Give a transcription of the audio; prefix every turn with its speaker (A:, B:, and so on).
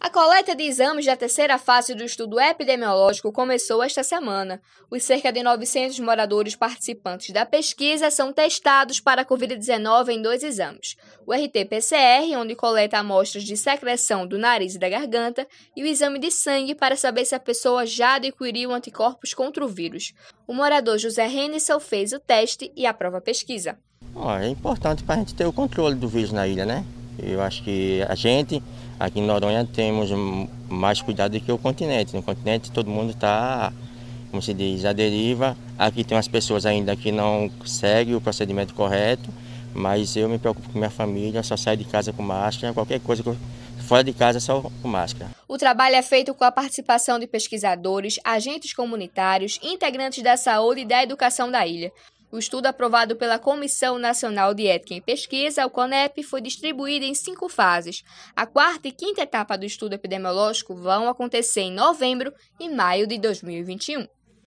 A: A coleta de exames da terceira fase do estudo epidemiológico começou esta semana. Os cerca de 900 moradores participantes da pesquisa são testados para a Covid-19 em dois exames: o RT-PCR, onde coleta amostras de secreção do nariz e da garganta, e o exame de sangue para saber se a pessoa já adquiriu anticorpos contra o vírus. O morador José Renissel fez o teste e aprova a pesquisa.
B: Oh, é importante para a gente ter o controle do vírus na ilha, né? Eu acho que a gente aqui em Noronha temos mais cuidado do que o continente. No continente todo mundo está, como se diz, à deriva. Aqui tem umas pessoas ainda que não seguem o procedimento correto, mas eu me preocupo com minha família, só saio de casa com máscara, qualquer coisa que eu fora de casa só com máscara.
A: O trabalho é feito com a participação de pesquisadores, agentes comunitários, integrantes da saúde e da educação da ilha. O estudo aprovado pela Comissão Nacional de Ética em Pesquisa, o CONEP, foi distribuído em cinco fases. A quarta e quinta etapa do estudo epidemiológico vão acontecer em novembro e maio de 2021.